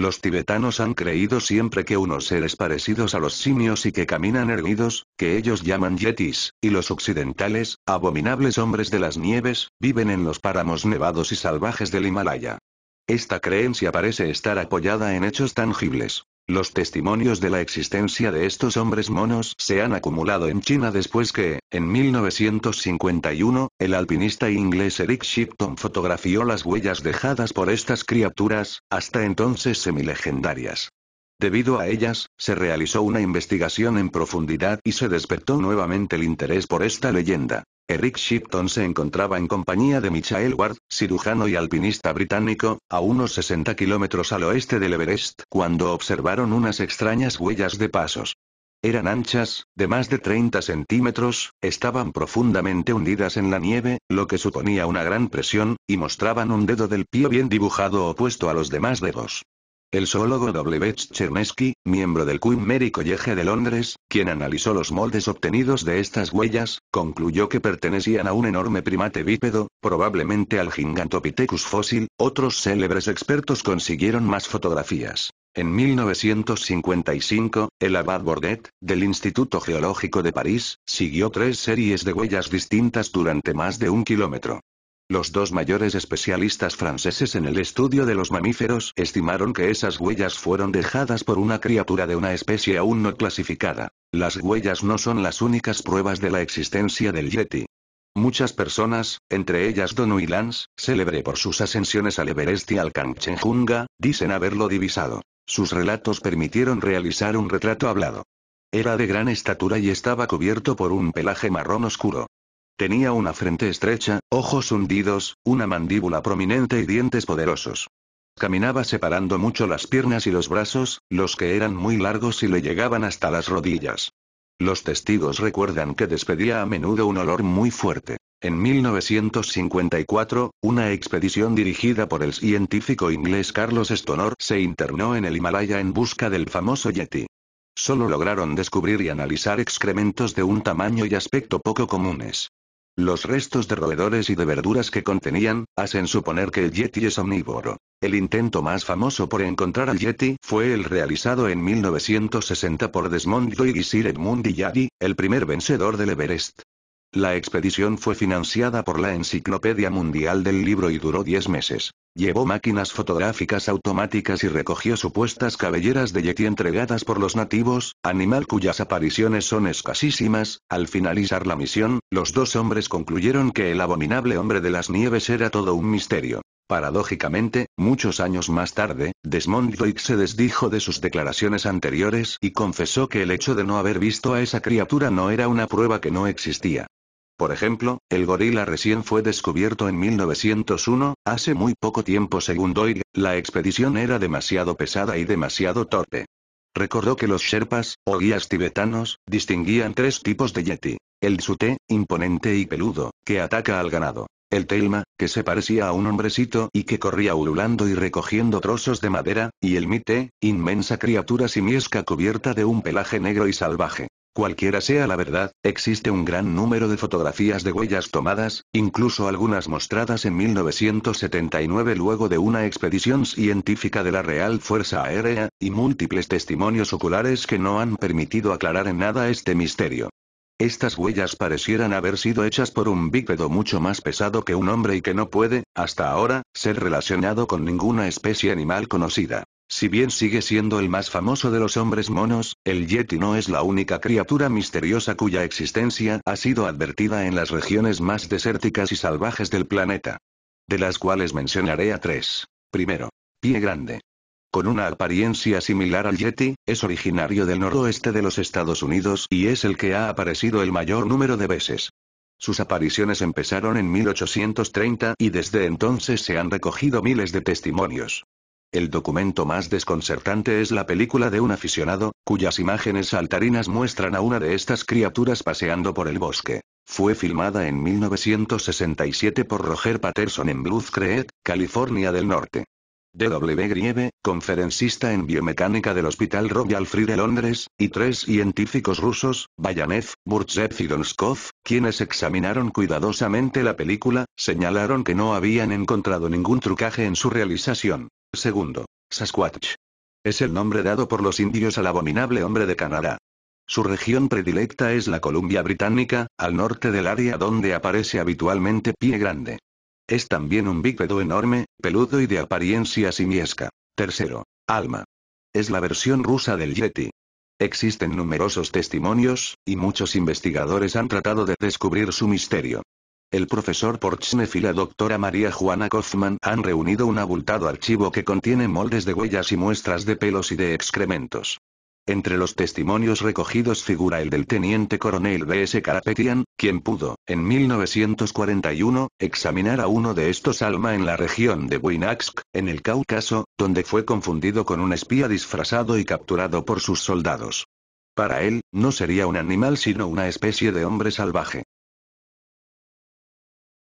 Los tibetanos han creído siempre que unos seres parecidos a los simios y que caminan erguidos, que ellos llaman yetis, y los occidentales, abominables hombres de las nieves, viven en los páramos nevados y salvajes del Himalaya. Esta creencia parece estar apoyada en hechos tangibles. Los testimonios de la existencia de estos hombres monos se han acumulado en China después que, en 1951, el alpinista inglés Eric Shipton fotografió las huellas dejadas por estas criaturas, hasta entonces semilegendarias. Debido a ellas, se realizó una investigación en profundidad y se despertó nuevamente el interés por esta leyenda. Eric Shipton se encontraba en compañía de Michael Ward, cirujano y alpinista británico, a unos 60 kilómetros al oeste del Everest, cuando observaron unas extrañas huellas de pasos. Eran anchas, de más de 30 centímetros, estaban profundamente hundidas en la nieve, lo que suponía una gran presión, y mostraban un dedo del pie bien dibujado opuesto a los demás dedos. El zoólogo W. Chernesky, miembro del Queen Mary College de Londres, quien analizó los moldes obtenidos de estas huellas, concluyó que pertenecían a un enorme primate bípedo, probablemente al Gigantopithecus fósil. Otros célebres expertos consiguieron más fotografías. En 1955, el abad Bordet, del Instituto Geológico de París, siguió tres series de huellas distintas durante más de un kilómetro. Los dos mayores especialistas franceses en el estudio de los mamíferos estimaron que esas huellas fueron dejadas por una criatura de una especie aún no clasificada. Las huellas no son las únicas pruebas de la existencia del Yeti. Muchas personas, entre ellas Don Lance, célebre por sus ascensiones al Everest y al Kanchenjunga, dicen haberlo divisado. Sus relatos permitieron realizar un retrato hablado. Era de gran estatura y estaba cubierto por un pelaje marrón oscuro. Tenía una frente estrecha, ojos hundidos, una mandíbula prominente y dientes poderosos. Caminaba separando mucho las piernas y los brazos, los que eran muy largos y le llegaban hasta las rodillas. Los testigos recuerdan que despedía a menudo un olor muy fuerte. En 1954, una expedición dirigida por el científico inglés Carlos Stonor se internó en el Himalaya en busca del famoso Yeti. Solo lograron descubrir y analizar excrementos de un tamaño y aspecto poco comunes. Los restos de roedores y de verduras que contenían, hacen suponer que el yeti es omnívoro. El intento más famoso por encontrar al yeti fue el realizado en 1960 por Desmond Doig y Sir Edmund Hillary, el primer vencedor del Everest. La expedición fue financiada por la Enciclopedia Mundial del Libro y duró 10 meses. Llevó máquinas fotográficas automáticas y recogió supuestas cabelleras de yeti entregadas por los nativos, animal cuyas apariciones son escasísimas. Al finalizar la misión, los dos hombres concluyeron que el abominable hombre de las nieves era todo un misterio. Paradójicamente, muchos años más tarde, Desmond Doig se desdijo de sus declaraciones anteriores y confesó que el hecho de no haber visto a esa criatura no era una prueba que no existía. Por ejemplo, el gorila recién fue descubierto en 1901, hace muy poco tiempo según Doyle, la expedición era demasiado pesada y demasiado torpe. Recordó que los sherpas, o guías tibetanos, distinguían tres tipos de yeti. El Tsute, imponente y peludo, que ataca al ganado. El Telma, que se parecía a un hombrecito y que corría ululando y recogiendo trozos de madera, y el mite, inmensa criatura simiesca cubierta de un pelaje negro y salvaje. Cualquiera sea la verdad, existe un gran número de fotografías de huellas tomadas, incluso algunas mostradas en 1979 luego de una expedición científica de la Real Fuerza Aérea, y múltiples testimonios oculares que no han permitido aclarar en nada este misterio. Estas huellas parecieran haber sido hechas por un bípedo mucho más pesado que un hombre y que no puede, hasta ahora, ser relacionado con ninguna especie animal conocida. Si bien sigue siendo el más famoso de los hombres monos, el Yeti no es la única criatura misteriosa cuya existencia ha sido advertida en las regiones más desérticas y salvajes del planeta. De las cuales mencionaré a tres. Primero, Pie Grande. Con una apariencia similar al Yeti, es originario del noroeste de los Estados Unidos y es el que ha aparecido el mayor número de veces. Sus apariciones empezaron en 1830 y desde entonces se han recogido miles de testimonios. El documento más desconcertante es la película de un aficionado, cuyas imágenes saltarinas muestran a una de estas criaturas paseando por el bosque. Fue filmada en 1967 por Roger Patterson en Blues Creek, California del Norte. D.W. Grieve, conferencista en biomecánica del Hospital Royal Free de Londres, y tres científicos rusos, Bayanev, Burtsev y Donskov, quienes examinaron cuidadosamente la película, señalaron que no habían encontrado ningún trucaje en su realización. Segundo, Sasquatch. Es el nombre dado por los indios al abominable hombre de Canadá. Su región predilecta es la Columbia Británica, al norte del área donde aparece habitualmente pie grande. Es también un bípedo enorme, peludo y de apariencia simiesca. Tercero. Alma. Es la versión rusa del Yeti. Existen numerosos testimonios, y muchos investigadores han tratado de descubrir su misterio. El profesor Porchnev y la doctora María Juana Kaufman han reunido un abultado archivo que contiene moldes de huellas y muestras de pelos y de excrementos. Entre los testimonios recogidos figura el del teniente coronel B.S. Carapetian, quien pudo, en 1941, examinar a uno de estos alma en la región de Winaxk, en el Cáucaso, donde fue confundido con un espía disfrazado y capturado por sus soldados. Para él, no sería un animal sino una especie de hombre salvaje.